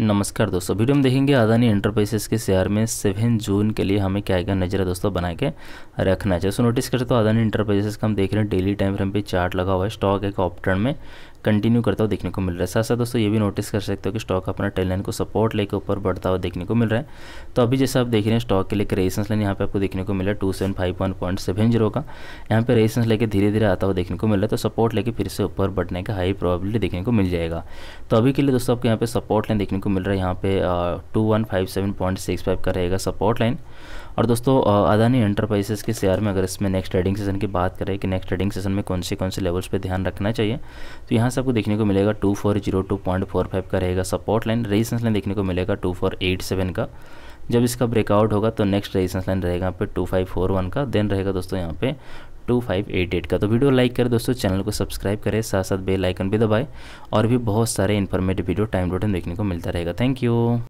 नमस्कार दोस्तों वीडियो में देखेंगे अदानी इंटरप्राइजेस के शेयर में सेवन जून के लिए हमें क्या क्या नजर दोस्तों बना के रखना चाहिए सो नोटिस करते हो अदानी इंटरप्राइजेस का हम देख रहे हैं डेली टाइम फ्रेम पे चार्ट लगा हुआ है स्टॉक एक ऑप्टर्न में कंटिन्यू करता हुआ देखने को मिल रहा है साथ साथ दोस्तों ये भी नोटिस कर सकते हो कि स्टॉक अपना टेल को सपोर्ट लेकर ऊपर बढ़ता हुआ देखने को मिल रहा है तो अभी जैसे आप देख रहे हैं स्टॉक के लिए रेजिस्टेंस लाइन यहाँ पे आपको देखने को मिला two seven five one point seven zero का यहाँ पे रेजिस्टेंस लेके धीरे धीरे आता हुआ देखने को मिल रहा है तो सपोर्ट लेके फिर से ऊपर बढ़ने का हाई प्रॉबिलिटी देखने को मिल जाएगा तो अभी के लिए दोस्तों आपको यहाँ पे सपोर्ट लाइन देखने को मिल रहा है यहाँ पे two one five seven point six five का रहेगा सपोर्ट लाइन और दोस्तों अदानी एंटरप्राइजेस के शेयर में अगर इसमें नेक्स्ट ट्रेडिंग सेशन की बात करें कि नेक्स्ट ट्रेडिंग सेशन में कौन से कौन से लेवल्स पे ध्यान रखना चाहिए तो यहाँ से आपको देखने को मिलेगा two four zero two point four five का रहेगा सपोर्ट लाइन रेजिस्टेंस लाइन देखने को मिलेगा टू फोर एट सेवन का जब इसका ब्रेकआउट होगा तो नेक्स्ट रेजिस्टेंस लाइन रहेगा यहाँ पे टू फाइव फोर वन का देन रहेगा दोस्तों यहाँ पे टू फाइव एट एट का तो वीडियो लाइक करें दोस्तों चैनल को सब्सक्राइब करें साथ साथ बेल आइकन भी दबाएं और भी बहुत सारे informative video time to time देखने को मिलता रहेगा थैंक यू